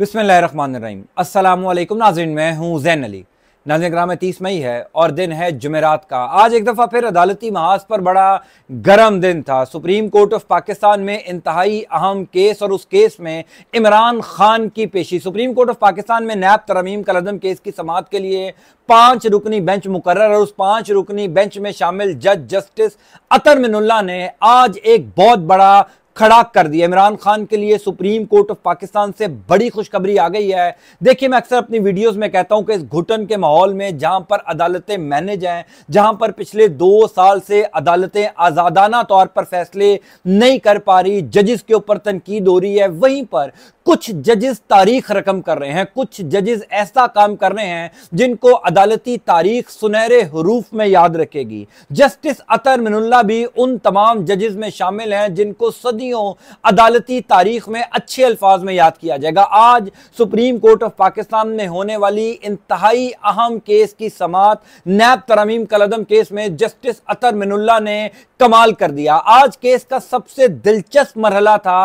बिसमीम असलम नाजिन मैं हूँ जैन अली नाजिन में तीस मई है और दिन है जुमेरात का आज एक दफ़ा फिर अदालती महाज पर बड़ा गर्म दिन था सुप्रीम कोर्ट ऑफ पाकिस्तान में इंतहाई अहम केस और उस केस में इमरान खान की पेशी सुप्रीम कोर्ट ऑफ पाकिस्तान में नैब तरमीम कलदम केस की समात के लिए पाँच रुकनी बेंच मुकर और उस पाँच रुकनी बेंच में शामिल जज जस्टिस अतर मिनुल्ला ने आज एक बहुत बड़ा खड़ा कर दिया इमरान खान के लिए सुप्रीम कोर्ट ऑफ पाकिस्तान से बड़ी खुशखबरी आ गई है देखिए मैं अक्सर अपनी वीडियोस में कहता हूं कि इस घुटन के माहौल में जहां पर अदालतें मैनेज हैं जहां पर पिछले दो साल से अदालतें आज़ादाना तौर पर फैसले नहीं कर पा रही जजिस के ऊपर तनकीद हो रही है वहीं पर कुछ जजेस तारीख रकम कर रहे हैं कुछ जजेस ऐसा काम कर रहे हैं जिनको अदालती तारीख सुनहरे हरूफ में याद रखेगी जस्टिस अतर मिनुल्ला भी उन तमाम जजेस में शामिल हैं जिनको सदी नहीं हो अदालती तारीख में अच्छे अल्फाज में याद किया जाएगा आज सुप्रीम कोर्ट ऑफ पाकिस्तान में होने वाली इंतहाई अहम केस की समात नैब तरमीम कलदम केस में जस्टिस अतर मिनुल्ला ने कमाल कर दिया आज केस का सबसे दिलचस्प मरहला था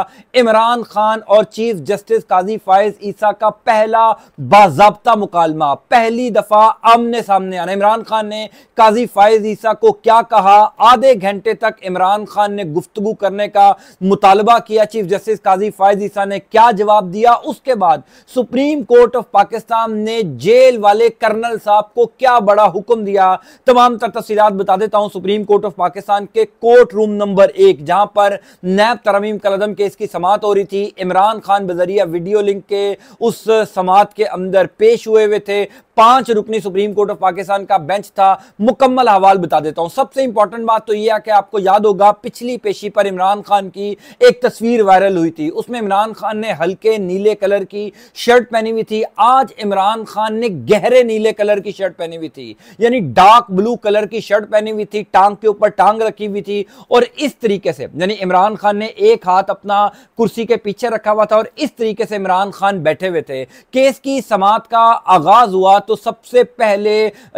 इमरान खान और चीफ जस्टिस काजी फायज ईसा का पहला बाबा मुकालमा पहली दफा आमने सामने आना इमरान खान ने काजी फायज ईसा को क्या कहा आधे घंटे तक इमरान खान ने गुफ्तगु करने का मुतालबा किया चीफ जस्टिस काजी फायज ईसा ने क्या जवाब दिया उसके बाद सुप्रीम कोर्ट ऑफ पाकिस्तान ने जेल वाले कर्नल साहब को क्या बड़ा हुक्म दिया तमाम तर तफसी बता देता हूं सुप्रीम कोर्ट ऑफ पाकिस्तान के कोर्ट रूम नंबर एक जहां पर नैब तरमीम कलदम केस की समात हो रही थी इमरान खान बजरिया वीडियो लिंक के उस समात के अंदर पेश हुए हुए थे पांच रुकनी सुप्रीम कोर्ट ऑफ पाकिस्तान का बेंच था मुकम्मल हवाल बता देता हूं सबसे इंपॉर्टेंट बात तो यह है कि आपको याद होगा पिछली पेशी पर इमरान खान की एक तस्वीर वायरल हुई थी उसमें इमरान खान ने हल्के नीले कलर की शर्ट पहनी हुई थी आज इमरान खान ने गहरे नीले कलर की शर्ट पहनी हुई थी यानी डार्क ब्लू कलर की शर्ट पहनी हुई थी टांग के ऊपर टांग रखी हुई थी और इस तरीके से यानी इमरान खान ने एक हाथ अपना कुर्सी के पीछे रखा हुआ था और इस तरीके से इमरान खान बैठे हुए थे केस की समात का आगाज हुआ तो सबसे पहले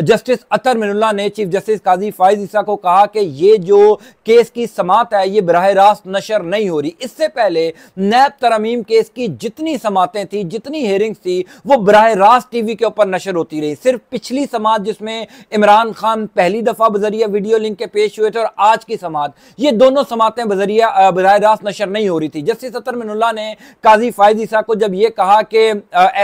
जस्टिस अतर मिनुल्ला ने चीफ जस्टिस काजी फाइज ईसा को कहा कि ये जो केस की समात है ये बरह रास्त नशर नहीं हो रही इससे पहले नैब तरमीम केस की जितनी समातें थी जितनी हेयरिंग थी वो बरह रास्त टीवी के ऊपर नशर होती रही सिर्फ पिछली समात जिसमें इमरान खान पहली दफ़ा बजरिया वीडियो लिंक के पेश हुए थे और आज की समात ये दोनों समातें बजरिया बरह रास्त नशर नहीं हो रही थी जस्टिस अतर मिनुल्ला ने काजी फायद ईसा को जब ये कहा कि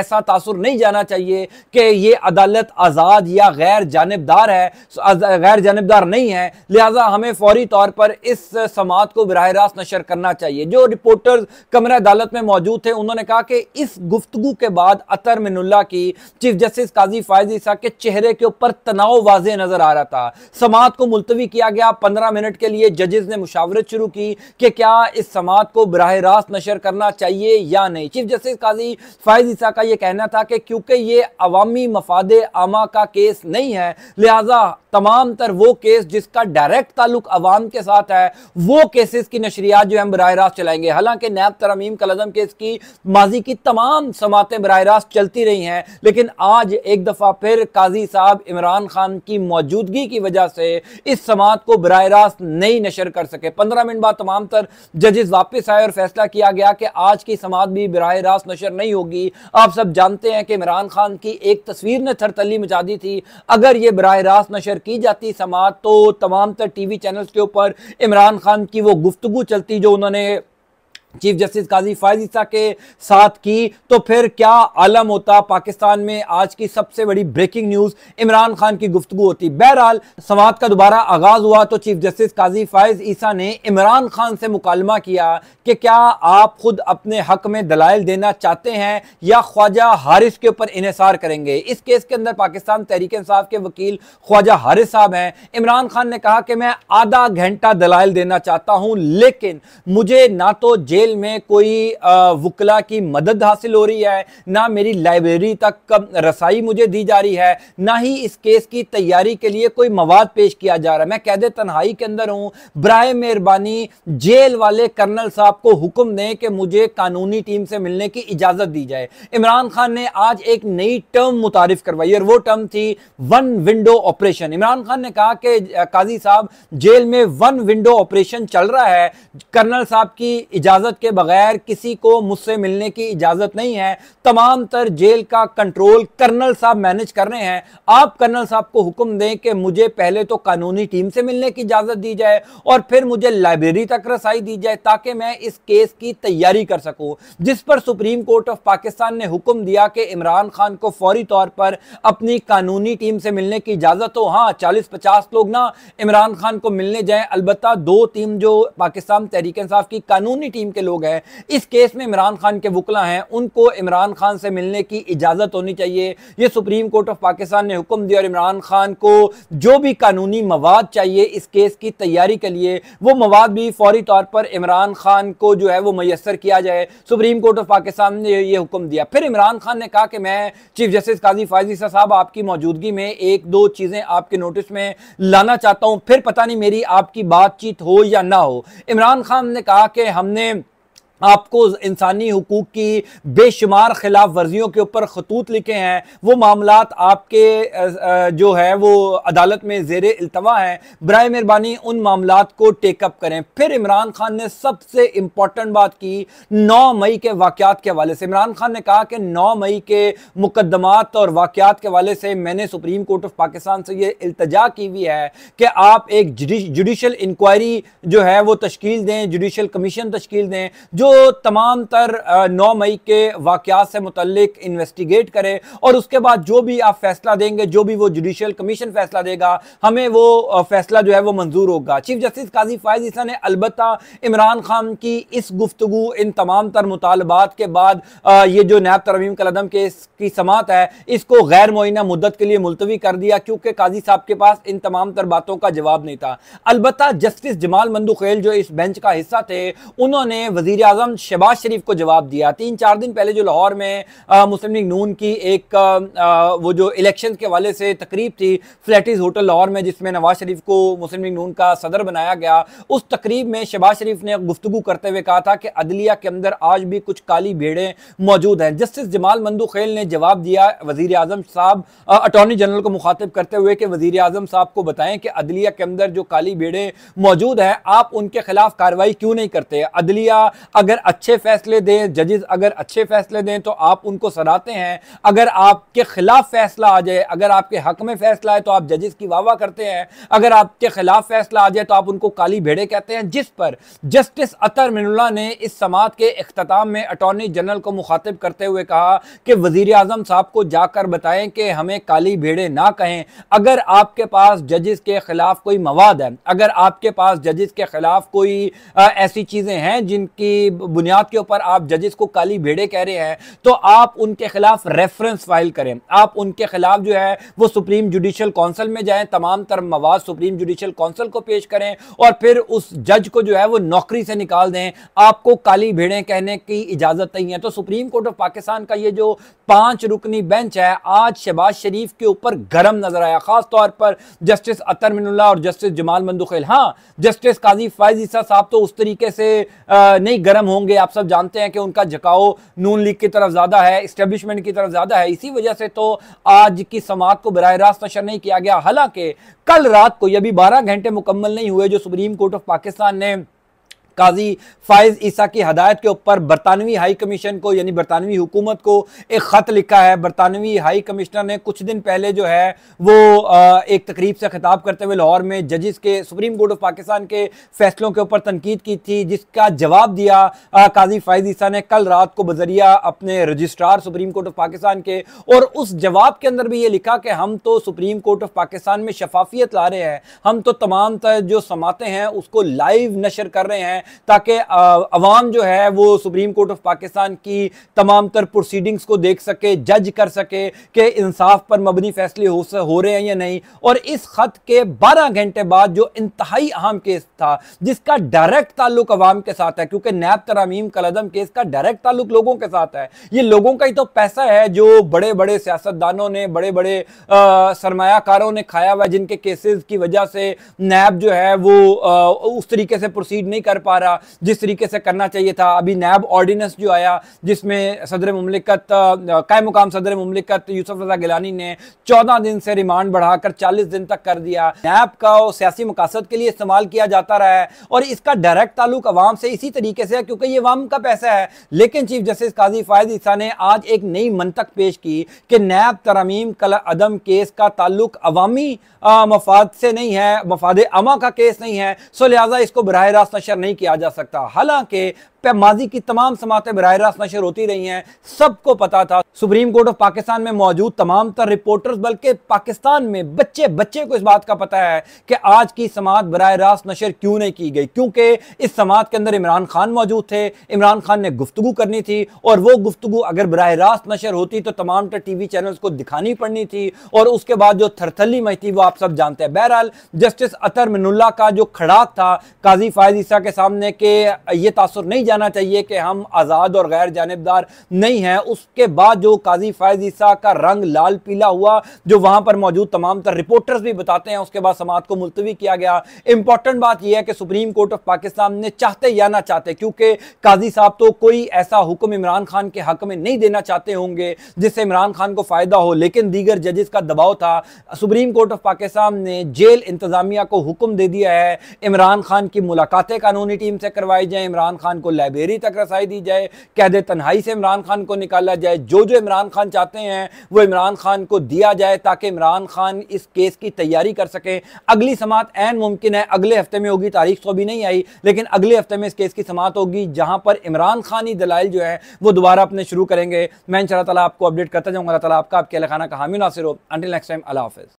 ऐसा तासुर नहीं जाना चाहिए कि ये अदालत आज़ाद या गैर जानबदार है गैर जानबदार नहीं है लिहाजा हमें फौरी तौर पर इस समात को बरह रास्त नशर करना चाहिए जो रिपोर्टर्स कमरा अदालत में मौजूद थे उन्होंने कहा कि इस गुफ्तु के बाद अतर मिनुल्ला की चीफ जस्टिस काजी फायज ईसा के चेहरे के ऊपर तनाव वाज नजर आ रहा था समात को मुलतवी किया गया पंद्रह मिनट के लिए जजेस ने मुशावरत शुरू की कि क्या इस समात को बरह रास्त नशर करना चाहिए या नहीं चीफ जस्टिस काजी फायज ईसा का यह कहना था कि क्योंकि ये अवामी मफाद आमा का केस नहीं है लिहाजा तमाम तर वो केस जिसका डायरेक्ट ताल्लुक अवाम के साथ है वो केसेस की नशरियात जो हम बर रास्त चलाएंगे हालांकि नैब तरमीम कलजम केस की माजी की तमाम समातें बर रास्त चलती रही हैं लेकिन आज एक दफ़ा फिर काजी साहब इमरान खान की मौजूदगी की वजह से इस समात को बर रास्त नहीं नशर कर सके पंद्रह मिनट बाद तमाम तर जजेस वापस आए और फैसला किया गया कि आज की समात भी बरह रास्त नशर नहीं होगी आप सब जानते हैं कि इमरान खान की एक तस्वीर ने थरतली मचा दी थी अगर ये बरह रास्त नशर शेयर की जाती समाज तो तमाम तर टी वी चैनल्स के ऊपर इमरान खान की वो गुफ्तु चलती जो उन्होंने चीफ जस्टिस काजी फायज ईसा के साथ की तो फिर क्या आलम होता पाकिस्तान में आज की सबसे बड़ी ब्रेकिंग न्यूज इमरान खान की गुफ्तु होती बहरहाल समात का दोबारा आगाज हुआ तो चीफ जस्टिस काजी फायज ईसा ने इमरान खान से मुकालमा किया कि क्या आप खुद अपने हक में दलाइल देना चाहते हैं या ख्वाजा हारिस के ऊपर इसार करेंगे इस केस के अंदर पाकिस्तान तहरीक इंसाफ के वकील ख्वाजा हारिस साहब हैं इमरान खान ने कहा कि मैं आधा घंटा दलाइल देना चाहता हूं लेकिन मुझे ना तो जेल मेल में कोई वकला की मदद हासिल हो रही है ना मेरी लाइब्रेरी तक कब रसाई मुझे दी जा रही है ना ही इस केस की तैयारी के लिए कोई मवाद पेश किया जा रहा है मैं कैद तनहाई के अंदर हूँ बर मेहरबानी जेल वाले कर्नल साहब को हुक्म दें कि मुझे कानूनी टीम से मिलने की इजाज़त दी जाए इमरान खान ने आज एक नई टर्म मुतारफ करवाई और वो टर्म थी one window operation Imran Khan ने कहा कि काजी साहब जेल में वन विंडो ऑपरेशन चल रहा है कर्नल साहब की इजाज़त इजाजत के बगैर किसी को मुझसे मिलने की इजाजत नहीं है तमाम तर जेल का कंट्रोल कर्नल साहब मैनेज कर रहे हैं आप कर्नल साहब को हुक्म दें कि मुझे पहले तो कानूनी टीम से मिलने की इजाजत दी जाए और फिर मुझे लाइब्रेरी तक रसाई दी जाए ताकि मैं इस केस की तैयारी कर सकूं जिस पर सुप्रीम कोर्ट ऑफ पाकिस्तान ने हुक्म दिया कि इमरान खान को फौरी तौर पर अपनी कानूनी टीम से मिलने की इजाजत हो हाँ चालीस पचास लोग ना इमरान खान को मिलने जाए अलबत्ता दो टीम जो पाकिस्तान तहरीक इंसाफ की कानूनी टीम के लोग हैं इस केस में इमरान खान के वकला हैं उनको इमरान खान से मिलने की इजाज़त होनी चाहिए ये सुप्रीम कोर्ट ऑफ पाकिस्तान ने हुक्म दिया और इमरान खान को जो भी कानूनी मवाद चाहिए इस केस की तैयारी के लिए वो मवाद भी फौरी तौर पर इमरान खान को जो है वो मैसर किया जाए सुप्रीम कोर्ट ऑफ पाकिस्तान ने ये हुक्म दिया फिर इमरान खान ने कहा कि मैं चीफ जस्टिस काजी फायजी साहब आपकी मौजूदगी में एक दो चीज़ें आपके नोटिस में लाना चाहता हूं फिर पता नहीं मेरी आपकी बातचीत हो या ना हो इमरान खान ने कहा कि हमने आपको इंसानी हकूक़ की बेशुमार खिलाफ वर्जियों के ऊपर खतूत लिखे हैं वो मामला आपके जो है वो अदालत में जेर अल्तवा हैं बर मेहरबानी उन मामला को टेकअप करें फिर इमरान खान ने सबसे इम्पॉर्टेंट बात की नौ मई के वाक़ात के हवाले से इमरान खान ने कहा कि नौ मई के मुकदमात और वाक़ात के हवाले से मैंने सुप्रीम कोर्ट ऑफ पाकिस्तान से ये अल्तजा की हुई है कि आप एक जुडिशल इंक्वायरी जो है वो तश्ील दें जुडिशल कमीशन तश्कील दें जो जो तमाम तर नौ मई के वाकत से मुतलिक इन्वेस्टिगेट करे और उसके बाद जो भी आप फैसला देंगे जो भी वो जुडिशल कमीशन फैसला देगा हमें वो फैसला जो है वो मंजूर होगा चीफ जस्टिस काजी फायज ईसा ने अलबत् इमरान खान की इस गुफ्तु इन तमाम तर मुतालबात के बाद ये जो नैब तरमीम कलदम के की समात है इसको गैर मुइना मुद्दत के लिए मुलतवी कर दिया क्योंकि काजी साहब के पास इन तमाम तर बातों का जवाब नहीं था अलबत् जस्टिस जमाल मंदूखेल जो इस बेंच का हिस्सा थे उन्होंने वजीर आजम शहबाज शरीफ को जवाब दिया तीन चार दिन पहले जो लाहौर में मुस्लिम लीग नून की एक आ, वो जो इलेक्शन के हवाले से तकरीब थी फ्लैटिस होटल लाहौर में जिसमें नवाज शरीफ को मुस्लिम लीग नून का सदर बनाया गया उस तकरीब में शहबाज शरीफ ने गुफ्तु करते हुए कहा था कि अदलिया के अंदर आज भी कुछ काली भेड़ें मौजूद हैं जस्टिस जमाल मंदू खेल ने जवाब दिया वजीर आजम साहब अटॉर्नी जनरल को मुखातिब करते हुए कि वजीर आजम साहब को बताएं कि अदलिया के अंदर जो काली भेड़ें मौजूद हैं आप उनके खिलाफ कार्रवाई क्यों नहीं करते अदलिया अगर अच्छे फैसले दें जजेस अगर अच्छे फैसले दें तो आप उनको सराहते हैं अगर आपके खिलाफ फैसला आ जाए अगर आपके हक में फैसला है तो आप जजेस की वाहवा करते हैं अगर आपके खिलाफ फैसला आ जाए तो आप उनको काली भेड़े कहते हैं जिस पर जस्टिस अतर मिनुल्ला ने इस समात के अख्ताम में अटॉर्नी जनरल को मुखातिब करते हुए कहा कि वजीर अजम साहब को जाकर बताएं कि हमें काली भेड़े ना कहें अगर आपके पास जजेस के खिलाफ कोई मवाद है अगर आपके पास जजेस के खिलाफ कोई ऐसी चीज़ें हैं जिनकी बुनियाद के ऊपर आप जजेस को काली भेड़े कह रहे हैं तो आप उनके खिलाफ रेफरेंस फाइल करें आप उनके खिलाफ जो है वो सुप्रीम जुडिशल काउंसिल में जाएं तमाम तर मवाद सुप्रीम जुडिशल काउंसिल को पेश करें और फिर उस जज को जो है वो नौकरी से निकाल दें आपको काली भेड़े कहने की इजाज़त नहीं है तो सुप्रीम कोर्ट ऑफ पाकिस्तान का ये जो पांच रुकनी बेंच है आज शहबाज शरीफ के ऊपर गर्म नजर आया खासतौर पर जस्टिस अतर मिनुल्ला और जस्टिस जमाल मंदुखेल हाँ जस्टिस काजी फायज ईसा साहब तो उस तरीके से आ, नहीं गर्म कम होंगे आप सब जानते हैं कि उनका झकाओ नून लीग की तरफ ज़्यादा है इस्टेब्लिशमेंट की तरफ ज़्यादा है इसी वजह से तो आज की समात को बरह रास्त नशर नहीं किया गया हालांकि कल रात को यह भी बारह घंटे मुकम्मल नहीं हुए जो सुप्रीम कोर्ट ऑफ पाकिस्तान ने काजी फायज़ ईसा की हदायत के ऊपर बरतानवी हाई कमीशन को यानी बरतानवी हुकूमत को एक ख़त लिखा है बरतानवी हाई कमिश्नर ने कुछ दिन पहले जो है वो एक तकरीब से खिताब करते हुए लाहौर में जजिस के सुप्रीम कोर्ट ऑफ पाकिस्तान के फैसलों के ऊपर तनकीद की थी जिसका जवाब दिया काजी फायज़ ईसा ने कल रात को बजरिया अपने registrar supreme court of Pakistan के और उस जवाब के अंदर भी ये लिखा कि हम तो सुप्रीम कोर्ट ऑफ पाकिस्तान में शफाफियत ला रहे हैं हम तो तमाम जो समातें हैं उसको लाइव नशर कर रहे हैं ताकि अवाम जो है वो सुप्रीम कोर्ट ऑफ पाकिस्तान की तमाम तर प्रोसीडिंग्स को देख सके जज कर सके कि इंसाफ पर मबनी फैसले हो, हो रहे हैं या नहीं और इस खत के बारह घंटे बाद जो इंतहाई अहम केस था जिसका डायरेक्ट ताल्लुक अवाम के साथ है क्योंकि नैब तरामीम कलदम केस का डायरेक्ट ताल्लुक लोगों के साथ है ये लोगों का ही तो पैसा है जो बड़े बड़े सियासतदानों ने बड़े बड़े सरमाकारों ने खाया हुआ जिनके केसेस की वजह से नैब जो है वो आ, उस तरीके से प्रोसीड नहीं कर पा पा रहा जिस तरीके से करना चाहिए था अभी नैब ऑर्डिनेंस जो आया जिसमें सदर ममलिकत काय मुकाम सदर ममलिकत यूसफ रजा गिलानी ने चौदह दिन से रिमांड बढ़ाकर चालीस दिन तक कर दिया नैब का सियासी मकासद के लिए इस्तेमाल किया जाता रहा है और इसका डायरेक्ट ताल्लुक अवाम से इसी तरीके से है क्योंकि ये अवाम का पैसा है लेकिन चीफ जस्टिस काजी फायद ईसा ने आज एक नई मनतक पेश की कि नैब तरमीम कल अदम केस का ताल्लुक अवामी मफाद से नहीं है मफाद अमा का केस नहीं है सो लिहाजा इसको बरह रास्त नशर नहीं किया किया जा सकता हालांकि पे माजी की तमाम समातें बरह रास्त नशर होती रही हैं सबको पता था सुप्रीम कोर्ट ऑफ पाकिस्तान में मौजूद तमाम तर रिपोर्टर्स बल्कि पाकिस्तान में बच्चे बच्चे को इस बात का पता है कि आज की समात बरह रास्त नशर क्यों नहीं की गई क्योंकि इस समात के अंदर इमरान खान मौजूद थे इमरान खान ने गुफ्तु करनी थी और वो गुफ्तु अगर बरह रास्त नशर होती तो तमाम टी वी चैनल्स को दिखानी पड़नी थी और उसके बाद जो थरथली मई थी वो आप सब जानते हैं बहरहाल जस्टिस अतर मिनुल्ला का जो खड़ाक था काजी फायदी ईसा के सामने के ये तासर नहीं जाना चाहिए कि हम आज़ाद और गैर जानबदार नहीं हैं उसके बाद जो काजी फायज ईसा का रंग लाल पीला हुआ जो वहाँ पर मौजूद तमाम तर रिपोर्टर्स भी बताते हैं उसके बाद समात को मुलतवी किया गया इंपॉर्टेंट बात यह है कि सुप्रीम कोर्ट ऑफ पाकिस्तान ने चाहते या ना चाहते क्योंकि काजी साहब तो कोई ऐसा हुक्म इमरान खान के हक में नहीं देना चाहते होंगे जिससे इमरान खान को फ़ायदा हो लेकिन दीगर जजेस का दबाव था सुप्रीम कोर्ट ऑफ पाकिस्तान ने जेल इंतजामिया को हुक्म दे दिया है इमरान खान की मुलाकातें कानूनी टीम से करवाई जाए इमरान खान को लाइब्रेरी तक रसाई दी जाए कह दे तन्हाई से इमरान खान को निकाला जाए जो जो इमरान खान चाहते हैं वो इमरान खान को दिया जाए ताकि इमरान खान इस केस की तैयारी कर सकें अगली समात एन मुमकिन है अगले हफ्ते में होगी तारीख तो भी नहीं आई लेकिन अगले हफ्ते में इस केस की समात होगी जहां पर इमरान खानी दलाइल जो है वो दोबारा अपने शुरू करेंगे मैं इन आपको अपडेट करता जाऊँगा अल्लाह आपका आपके खाना का हामी नासिर हो अंटिल नेक्स्ट टाइम अला हाफिज़